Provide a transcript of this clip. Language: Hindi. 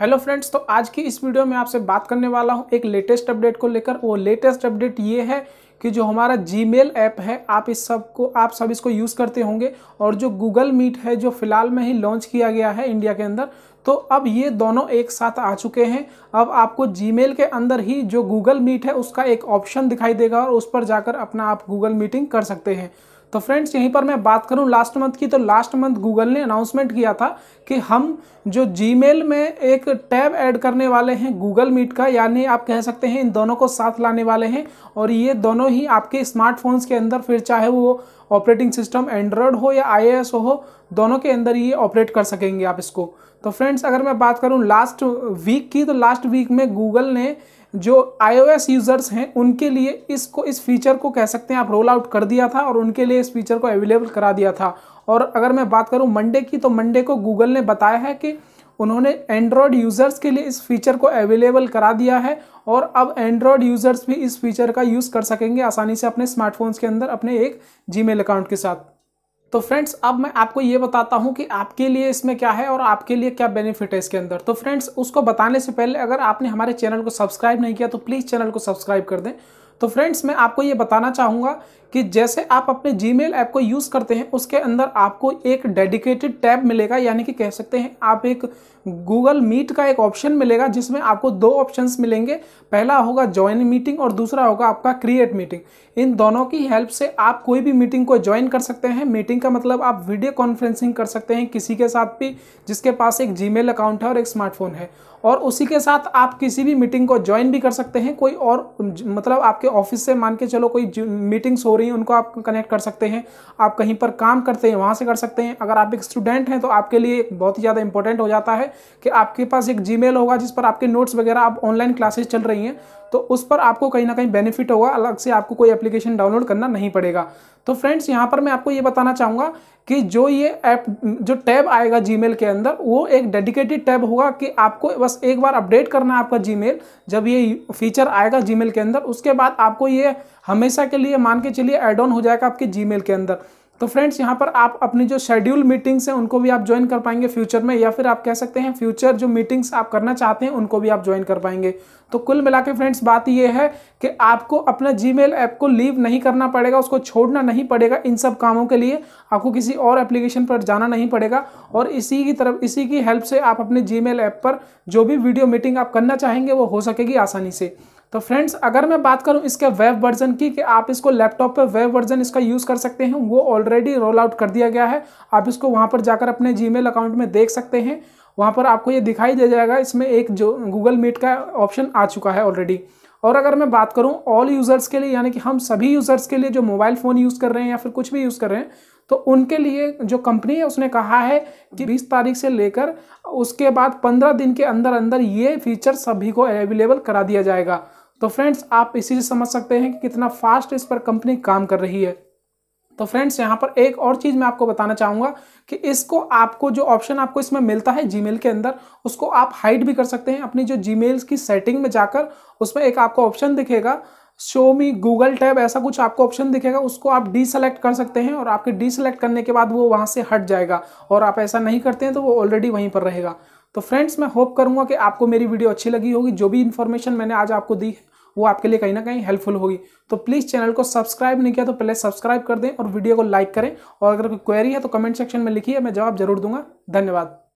हेलो फ्रेंड्स तो आज की इस वीडियो में आपसे बात करने वाला हूँ एक लेटेस्ट अपडेट को लेकर वो लेटेस्ट अपडेट ये है कि जो हमारा जीमेल ऐप है आप इस सब को आप सब इसको यूज़ करते होंगे और जो गूगल मीट है जो फिलहाल में ही लॉन्च किया गया है इंडिया के अंदर तो अब ये दोनों एक साथ आ चुके हैं अब आपको जीमेल के अंदर ही जो गूगल मीट है उसका एक ऑप्शन दिखाई देगा और उस पर जाकर अपना आप गूगल मीटिंग कर सकते हैं तो फ्रेंड्स यहीं पर मैं बात करूं लास्ट मंथ की तो लास्ट मंथ गूगल ने अनाउंसमेंट किया था कि हम जो जी में एक टैब ऐड करने वाले हैं गूगल मीट का यानी आप कह सकते हैं इन दोनों को साथ लाने वाले हैं और ये दोनों ही आपके स्मार्टफोन्स के अंदर फिर चाहे वो ऑपरेटिंग सिस्टम एंड्रॉयड हो या आई हो दोनों के अंदर ये ऑपरेट कर सकेंगे आप इसको तो फ्रेंड्स अगर मैं बात करूँ लास्ट वीक की तो लास्ट वीक में गूगल ने जो आईओएस यूज़र्स हैं उनके लिए इसको इस फीचर को कह सकते हैं आप रोल आउट कर दिया था और उनके लिए इस फीचर को अवेलेबल करा दिया था और अगर मैं बात करूँ मंडे की तो मंडे को गूगल ने बताया है कि उन्होंने एंड्रॉयड यूज़र्स के लिए इस फीचर को अवेलेबल करा दिया है और अब एंड्रॉयड यूज़र्स भी इस फीचर का यूज़ कर सकेंगे आसानी से अपने स्मार्टफोन्स के अंदर अपने एक जीमेल अकाउंट के साथ तो फ्रेंड्स अब मैं आपको ये बताता हूँ कि आपके लिए इसमें क्या है और आपके लिए क्या बेनिफिट है इसके अंदर तो फ्रेंड्स उसको बताने से पहले अगर आपने हमारे चैनल को सब्सक्राइब नहीं किया तो प्लीज़ चैनल को सब्सक्राइब कर दें तो फ्रेंड्स मैं आपको ये बताना चाहूँगा कि जैसे आप अपने जीमेल ऐप को यूज़ करते हैं उसके अंदर आपको एक डेडिकेटेड टैब मिलेगा यानी कि कह सकते हैं आप एक गूगल मीट का एक ऑप्शन मिलेगा जिसमें आपको दो ऑप्शंस मिलेंगे पहला होगा ज्वाइन मीटिंग और दूसरा होगा आपका क्रिएट मीटिंग इन दोनों की हेल्प से आप कोई भी मीटिंग को ज्वाइन कर सकते हैं मीटिंग का मतलब आप वीडियो कॉन्फ्रेंसिंग कर सकते हैं किसी के साथ भी जिसके पास एक जी अकाउंट है और एक स्मार्टफोन है और उसी के साथ आप किसी भी मीटिंग को ज्वाइन भी कर सकते हैं कोई और मतलब आपके ऑफिस से मान के चलो कोई मीटिंग्स हो रही हैं उनको आप कनेक्ट कर सकते हैं आप कहीं पर काम करते हैं वहाँ से कर सकते हैं अगर आप एक स्टूडेंट हैं तो आपके लिए बहुत ही ज़्यादा इंपॉर्टेंट हो जाता है कि आपके पास एक जी होगा जिस पर आपके नोट्स वगैरह आप ऑनलाइन क्लासेज चल रही हैं तो उस पर आपको कहीं ना कहीं बेनिफिट होगा अलग से आपको कोई एप्लीकेशन डाउनलोड करना नहीं पड़ेगा तो फ्रेंड्स यहाँ पर मैं आपको ये बताना चाहूँगा कि जो ये ऐप जो टैब आएगा जीमेल के अंदर वो एक डेडिकेटेड टैब होगा कि आपको बस एक बार अपडेट करना है आपका जीमेल जब ये फीचर आएगा जीमेल के अंदर उसके बाद आपको ये हमेशा के लिए मान के चलिए ऐड ऑन हो जाएगा आपके जीमेल के अंदर तो फ्रेंड्स यहाँ पर आप अपनी जो शेड्यूल मीटिंग्स हैं उनको भी आप ज्वाइन कर पाएंगे फ्यूचर में या फिर आप कह सकते हैं फ्यूचर जो मीटिंग्स आप करना चाहते हैं उनको भी आप ज्वाइन कर पाएंगे तो कुल मिला के फ्रेंड्स बात यह है कि आपको अपना मेल ऐप को लीव नहीं करना पड़ेगा उसको छोड़ना नहीं पड़ेगा इन सब कामों के लिए आपको किसी और एप्लीकेशन पर जाना नहीं पड़ेगा और इसी की तरफ इसी की हेल्प से आप अपने जी ऐप पर जो भी वीडियो मीटिंग आप करना चाहेंगे वो हो सकेगी आसानी से तो फ्रेंड्स अगर मैं बात करूं इसके वेब वर्जन की कि आप इसको लैपटॉप पे वेब वर्जन इसका यूज़ कर सकते हैं वो ऑलरेडी रोल आउट कर दिया गया है आप इसको वहां पर जाकर अपने जीमेल अकाउंट में देख सकते हैं वहां पर आपको ये दिखाई दे जाएगा इसमें एक जो गूगल मीट का ऑप्शन आ चुका है ऑलरेडी और अगर मैं बात करूँ ऑल यूज़र्स के लिए यानी कि हम सभी यूज़र्स के लिए जो मोबाइल फ़ोन यूज़ कर रहे हैं या फिर कुछ भी यूज़ कर रहे हैं तो उनके लिए जो कंपनी है उसने कहा है कि 20 तारीख से लेकर उसके बाद 15 दिन के अंदर अंदर ये फीचर सभी को अवेलेबल करा दिया जाएगा तो फ्रेंड्स आप इसी से समझ सकते हैं कि कितना फास्ट इस पर कंपनी काम कर रही है तो फ्रेंड्स यहाँ पर एक और चीज़ मैं आपको बताना चाहूंगा कि इसको आपको जो ऑप्शन आपको इसमें मिलता है जीमेल के अंदर उसको आप हाइड भी कर सकते हैं अपनी जो जीमेल्स की सेटिंग में जाकर उसमें एक आपको ऑप्शन दिखेगा शो मी गूगल टैब ऐसा कुछ आपको ऑप्शन दिखेगा उसको आप डीसेलेक्ट कर सकते हैं और आपके डीसेलेक्ट करने के बाद वो वहाँ से हट जाएगा और आप ऐसा नहीं करते हैं तो वो ऑलरेडी वहीं पर रहेगा तो फ्रेंड्स मैं होप करूंगा कि आपको मेरी वीडियो अच्छी लगी होगी जो भी इन्फॉर्मेशन मैंने आज आपको दी है वो आपके लिए कहीं ना कहीं हेल्पफुल होगी तो प्लीज़ चैनल को सब्सक्राइब नहीं किया तो पहले सब्सक्राइब कर दें और वीडियो को लाइक करें और अगर कोई क्वेरी है तो कमेंट सेक्शन में लिखिए मैं जवाब जरूर दूंगा धन्यवाद